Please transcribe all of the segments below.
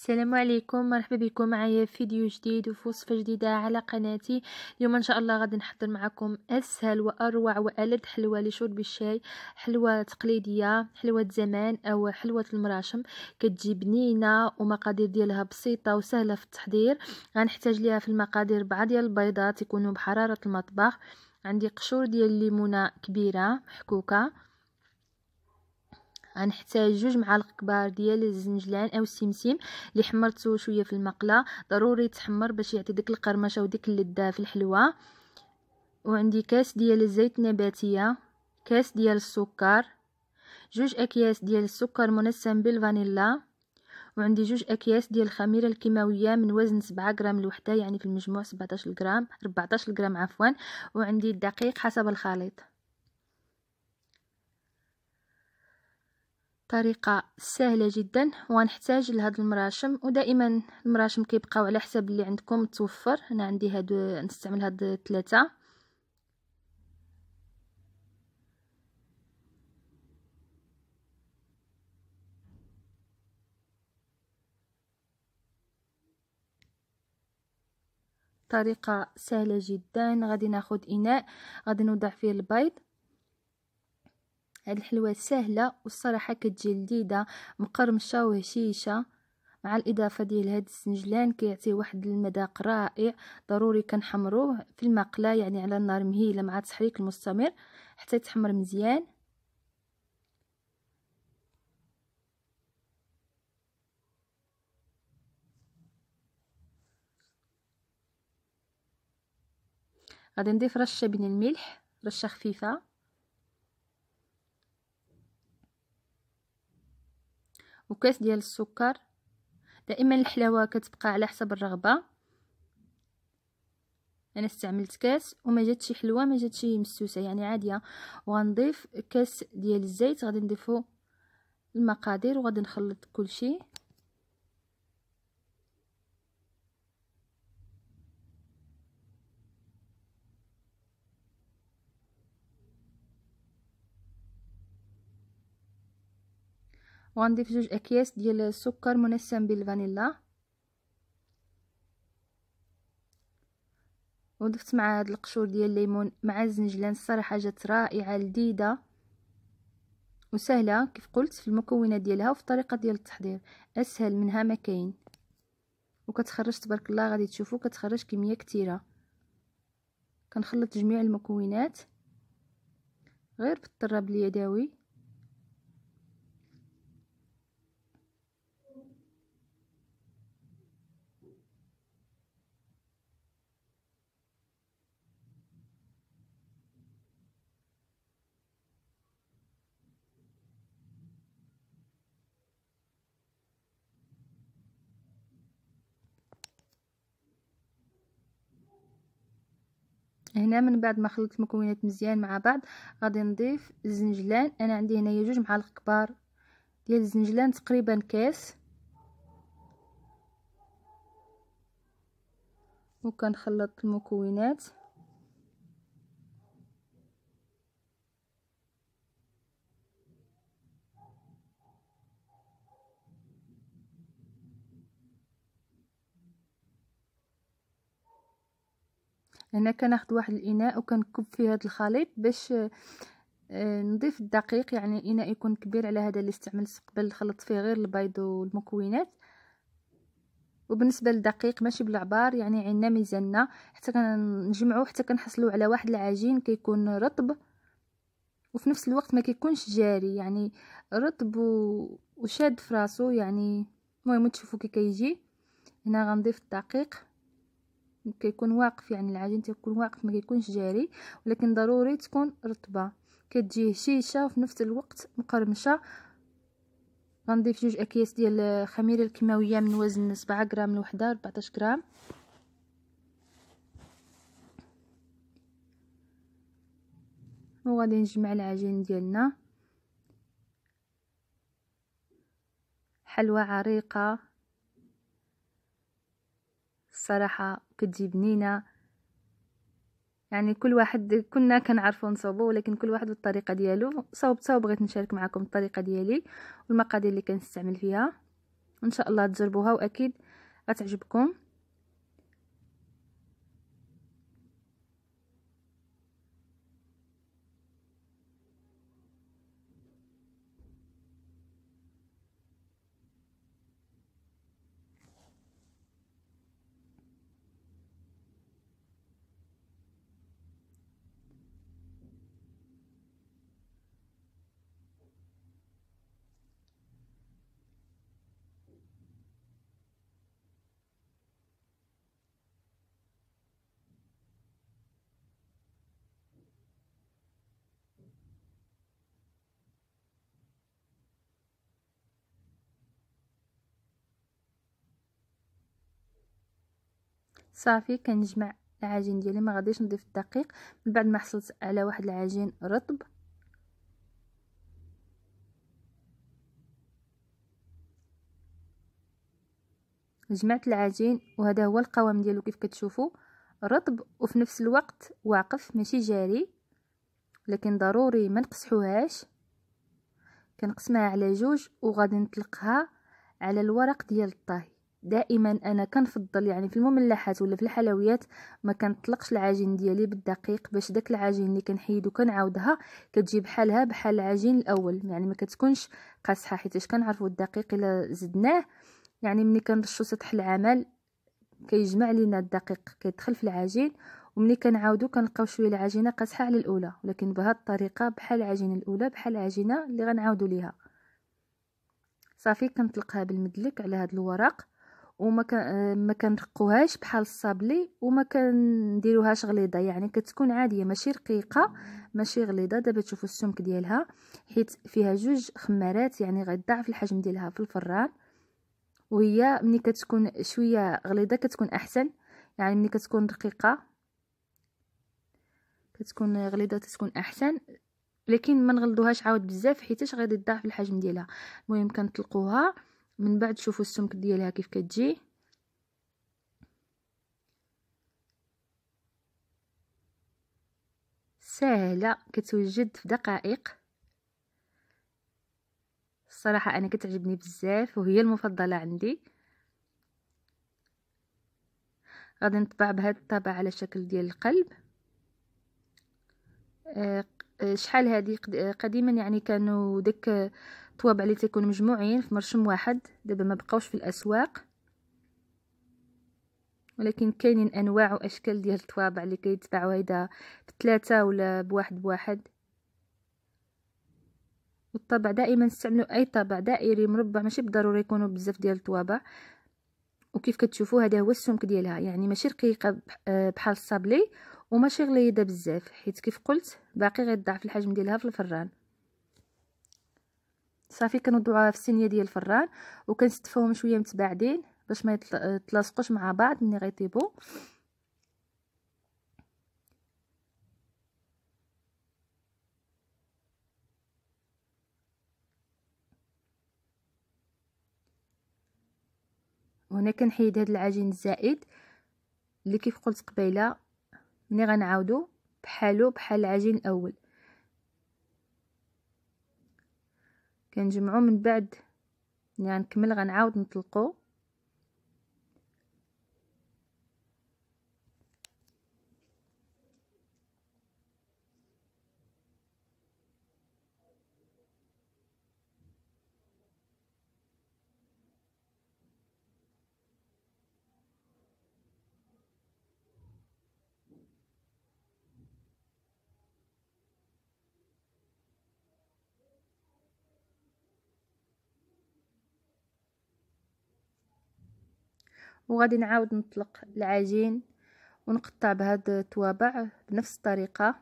السلام عليكم مرحبا بكم معايا في فيديو جديد وفي وصفه جديده على قناتي اليوم ان شاء الله غادي نحضر معكم اسهل واروع والذ حلوه لشرب الشاي حلوه تقليديه حلوه زمان او حلوه المراشم كتجي بنينه ومقادير ديالها بسيطه وسهله في التحضير غنحتاج ليها في المقادير بعض ديال البيضات يكونوا بحراره المطبخ عندي قشور ديال الليمونه كبيره محكوكه غنحتاج جوج معالق كبار ديال الزنجلان او السمسم اللي حمرته شويه في المقله ضروري تحمر باش يعطي ديك القرمشه وديك اللذه في الحلوه وعندي كاس ديال الزيت النباتيه كاس ديال السكر جوج اكياس ديال السكر منسم بالفانيلا وعندي جوج اكياس ديال الخميره الكيماويه من وزن 7 غرام الوحده يعني في المجموع 17 غرام 14 غرام عفوا وعندي الدقيق حسب الخليط طريقة سهلة جدا ونحتاج لهذا المراشم ودائما المراشم كيبقاو على حسب اللي عندكم متوفر انا عندي هادو نستعمل هاد ثلاثة طريقة سهلة جدا غادي ناخد اناء غادي نوضع فيه البيض هاد الحلوى سهله والصراحه كتجي لذيذه مقرمشه وهشيشه مع الاضافه ديال هاد السنجلان كيعطي واحد المذاق رائع ضروري كنحمروه في المقله يعني على النار مهيله مع التحريك المستمر حتى يتحمر مزيان غادي نضيف رشه من الملح رشه خفيفه وكاس ديال السكر دائما الحلاوه كتبقى على حسب الرغبه انا استعملت كاس وما جاتش حلوه ما جاتش مسوسه يعني عاديه وغنضيف كاس ديال الزيت غادي نضيفو المقادير وغادي نخلط كلشي وغنضيف جوج اكياس ديال السكر منسم بالفانيلا وضفت مع هاد القشور ديال الليمون مع الزنجلان الصراحه جات رائعه لذيذه وسهله كيف قلت في المكونات ديالها وفي الطريقه ديال التحضير اسهل منها ما كاين وكتخرج تبارك الله غادي تشوفوا كتخرج كميه كتيره كنخلط جميع المكونات غير بالطراب اليدوي هنا من بعد ما خلطت المكونات مزيان مع بعض غادي نضيف الزنجلان انا عندي هنايا جوج معالق كبار ديال الزنجلان تقريبا كاس وكنخلط المكونات هنا كناخذ واحد الاناء وكنكب فيه هذا الخليط باش آه، نضيف الدقيق يعني الاناء يكون كبير على هذا اللي استعملت قبل خلطت فيه غير البيض والمكونات وبالنسبه للدقيق ماشي بالعبار يعني عندنا ميزاننا حتى كنجمعوه حتى كنحصلوا على واحد العجين كيكون رطب وفي نفس الوقت ما كيكونش جاري يعني رطب وشاد فراسو يعني المهم تشوفوا كي كيجي هنا غنضيف الدقيق كيكون واقف يعني العجين تيكون واقف ما كيكونش جاري ولكن ضروري تكون رطبه كتجي هشيشه وفي نفس الوقت مقرمشه غنضيف جوج اكياس ديال الخميره الكيماويه من وزن 7 غرام لوحده 14 غرام وغادي نجمع العجين ديالنا حلوى عريقه صراحه كتجي بنينه يعني كل واحد كنا كنعرفو نصوبو ولكن كل واحد بالطريقه ديالو صوبتها وبغيت نشارك معكم الطريقه ديالي والمقادير اللي كنستعمل فيها ان شاء الله تجربوها واكيد غتعجبكم صافي كنجمع العجين ديالي ما غاديش نضيف الدقيق من بعد ما حصلت على واحد العجين رطب جمعت العجين وهذا هو القوام ديالو كيف كتشوفوا رطب وفي نفس الوقت واقف ماشي جاري لكن ضروري ما نقصحوهاش كنقسمها على جوج وغادي نطلقها على الورق ديال الطهي دائما انا كنفضل يعني في المملحات ولا في الحلويات ما كنطلقش العجين ديالي بالدقيق باش داك العجين اللي كنحيدو كنعاودها كتجي بحالها بحال العجين الاول يعني ما كتكونش قاصحه حيتاش كنعرفوا الدقيق الا زدناه يعني ملي كنرشو سطح العمل كيجمع لينا الدقيق كيدخل في العجين وملي كنعاودو كنلقاو شويه العجينه قاصحه على الاولى ولكن بهاد الطريقه بحال العجينه الاولى بحال العجينه اللي غنعاودو ليها صافي كنطلقها بالمدلك على هاد الورق وما ما كنرقوهاش بحال الصابلي وما كنديروهاش غليظه يعني كتكون عاديه ماشي رقيقه ماشي غليظه دابا تشوفوا السمك ديالها حيت فيها جوج خمارات يعني غيضاعف الحجم ديالها في الفران وهي ملي كتكون شويه غليظه كتكون احسن يعني ملي كتكون رقيقه كتكون غليظه تتكون احسن لكن ما نغلظوهاش عاود بزاف حيتاش غادي تضاعف الحجم ديالها المهم كنطلقوها من بعد شوفوا السمك ديالها كيف كتجي سهله كتوجد في دقائق الصراحه انا كتعجبني بزاف وهي المفضله عندي غادي نطبع بهاد الطبعه على شكل ديال القلب آه، آه، شحال هذه آه، قديما يعني كانوا داك الطوابع اللي تيكونوا مجموعين في مرشم واحد دابا ما بقاوش في الاسواق ولكن كاينين انواع واشكال ديال الطوابع اللي كيتباعوا هيدا بثلاثه ولا بواحد بواحد والطابع دائما نستعملوا اي طابع دائري مربع ماشي بالضروري يكونوا بزاف ديال الطوابع وكيف كتشوفوا هذا هو السمك ديالها يعني ماشي رقيقه آه، بحال الصابلي وماشي غليظه بزاف حيت كيف قلت باقي غيضاعف الحجم ديالها في الفران صافي كنوضعوها في السينيه ديال الفران وكنستفوهم شويه متباعدين باش ما يتلاصقوش مع بعض ملي غيطيبوا وهنا كنحيد هذا العجين الزائد اللي كيف قلت قبيله ملي غنعاودو بحالو بحال العجين الاول كنجمعو من بعد يعني نكمل غنعاود نطلقو وغادي نعاود نطلق العجين ونقطع بهاد التوابع بنفس الطريقة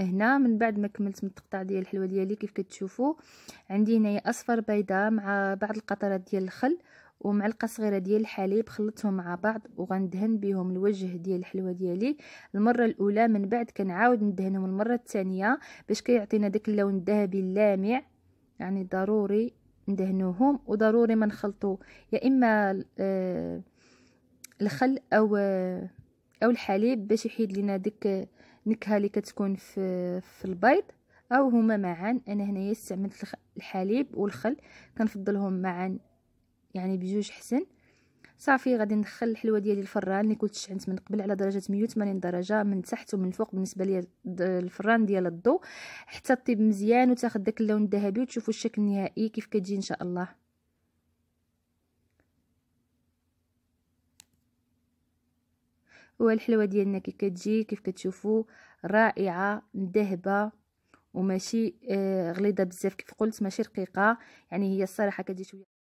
هنا من بعد ما كملت من التقطاع ديال الحلوه ديالي كيف كتشوفوا عندي هنايا اصفر بيضاء مع بعض القطرات ديال الخل ومعلقه صغيره ديال الحليب خلطتهم مع بعض وغندهن بهم الوجه ديال الحلوه ديالي المره الاولى من بعد كنعاود ندهنهم المره الثانيه باش كيعطينا داك اللون الذهبي اللامع يعني ضروري ندهنوهم وضروري ما نخلطو يا اما آه، الخل او آه، او الحليب باش يحيد لنا ديك النكهه اللي كتكون في في البيض او هما معا انا هنايا استعملت الحليب والخل كنفضلهم معا يعني بجوج حسن صافي غادي ندخل الحلوه ديالي الفران اللي كنت شعلت من قبل على درجه 180 درجه من تحت ومن فوق بالنسبه ليا الفران ديال الضو حتى طيب مزيان وتاخد داك اللون الذهبي وتشوفوا الشكل النهائي كيف كتجي ان شاء الله والحلوه ديالنا كي كتجي كيف كتشوفوا رائعه مذهبه وماشي آه، غليظه بزاف كيف قلت ماشي رقيقه يعني هي الصراحه كتجي شويه